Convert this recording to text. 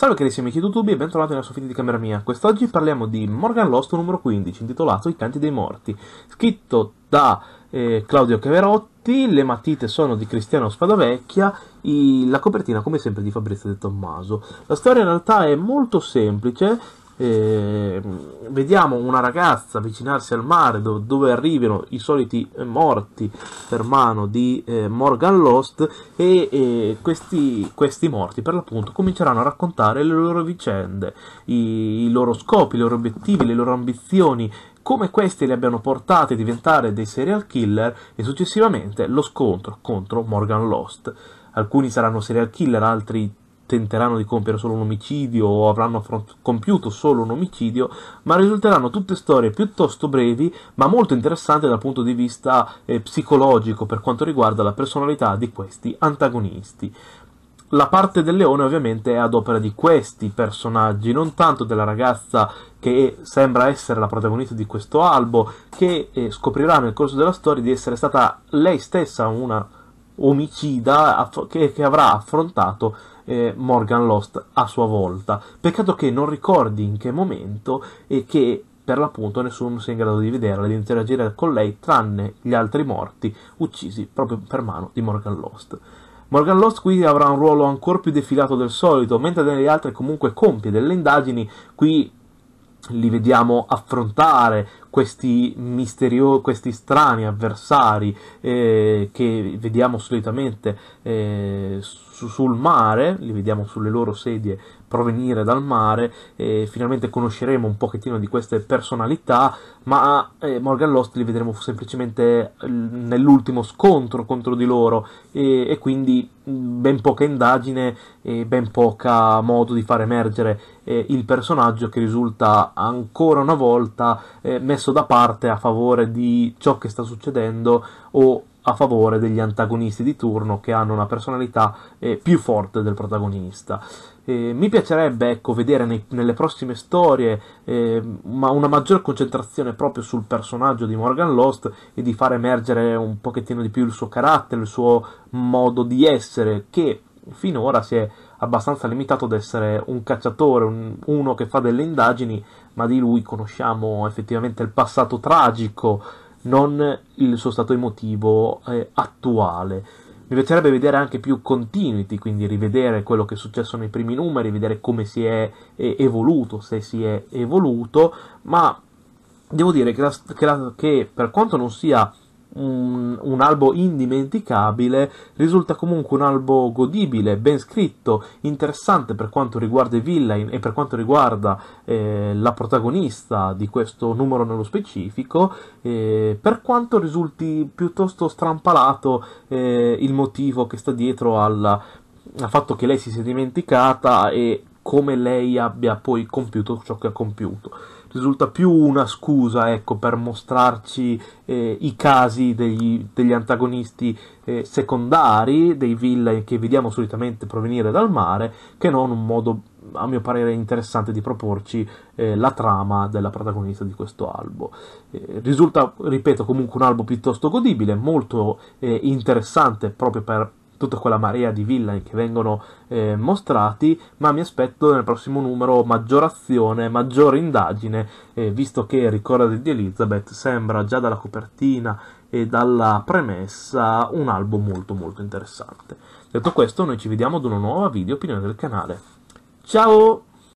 Salve carissimi amici di YouTube e bentornati nella soffitta di camera mia. Quest'oggi parliamo di Morgan Lost numero 15, intitolato I canti dei morti, scritto da eh, Claudio Caverotti, le matite sono di Cristiano Spadavecchia, i, la copertina come sempre di Fabrizio De Tommaso. La storia in realtà è molto semplice, e mm, vediamo una ragazza avvicinarsi al mare dove, dove arrivano i soliti eh, morti per mano di eh, Morgan Lost e, e questi, questi, morti per l'appunto cominceranno a raccontare le loro vicende, i, i loro scopi, i loro obiettivi, le loro ambizioni, come questi li abbiano portati a diventare dei serial killer e successivamente lo scontro contro Morgan Lost alcuni saranno serial killer, altri tenteranno di compiere solo un omicidio o avranno front- compiuto solo un omicidio, ma risulteranno tutte storie piuttosto brevi, ma molto interessanti dal punto di vista eh, psicologico per quanto riguarda la personalità di questi antagonisti. La parte del leone ovviamente è ad opera di questi personaggi, non tanto della ragazza che sembra essere la protagonista di questo albo, che eh, scoprirà nel corso della storia di essere stata lei stessa una omicida aff- che, che avrà affrontato eh, Morgan Lost a sua volta. Peccato che non ricordi in che momento e che per l'appunto nessuno sia in grado di vederla e di interagire con lei tranne gli altri morti uccisi proprio per mano di Morgan Lost. Morgan Lost qui avrà un ruolo ancora più defilato del solito, mentre nelle altre comunque compie delle indagini, qui li vediamo affrontare questi misteriosi, questi strani avversari eh, che vediamo solitamente eh, su, sul mare, li vediamo sulle loro sedie provenire dal mare e finalmente conosceremo un pochettino di queste personalità, ma eh, Morgan Lost li vedremo semplicemente nell'ultimo scontro contro di loro e, e quindi mm, ben poca indagine e ben poca modo di far emergere eh, il personaggio che risulta ancora una volta eh, messo da parte a favore di ciò che sta succedendo o a favore degli antagonisti di turno che hanno una personalità eh, più forte del protagonista. Eh, mi piacerebbe ecco, vedere nei, nelle prossime storie eh, ma una maggior concentrazione proprio sul personaggio di Morgan Lost e di far emergere un pochettino di più il suo carattere, il suo modo di essere, che finora si è abbastanza limitato ad essere un cacciatore, un, uno che fa delle indagini, ma di lui conosciamo effettivamente il passato tragico non il suo stato emotivo eh, attuale. Mi piacerebbe vedere anche più continuity, quindi rivedere quello che è successo nei primi numeri, vedere come si è evoluto, se si è evoluto, ma devo dire che, la, che, la, che per quanto non sia un, un, albo indimenticabile, risulta comunque un albo godibile, ben scritto, interessante per quanto riguarda i villain e per quanto riguarda eh, la protagonista di questo numero nello specifico, eh, per quanto risulti piuttosto strampalato eh, il motivo che sta dietro al, al fatto che lei si sia dimenticata e come lei abbia poi compiuto ciò che ha compiuto. Risulta più una scusa ecco, per mostrarci eh, i casi degli, degli antagonisti eh, secondari, dei villain che vediamo solitamente provenire dal mare, che non un modo, a mio parere, interessante di proporci eh, la trama della protagonista di questo albo. Eh, risulta, ripeto, comunque un albo piuttosto godibile, molto eh, interessante proprio per tutta quella marea di villain che vengono eh, mostrati, ma mi aspetto nel prossimo numero maggior azione, maggiore indagine, eh, visto che Ricorda di Elizabeth sembra già dalla copertina e dalla premessa un album molto molto interessante. Detto questo, noi ci vediamo ad una nuova video opinione del canale. Ciao!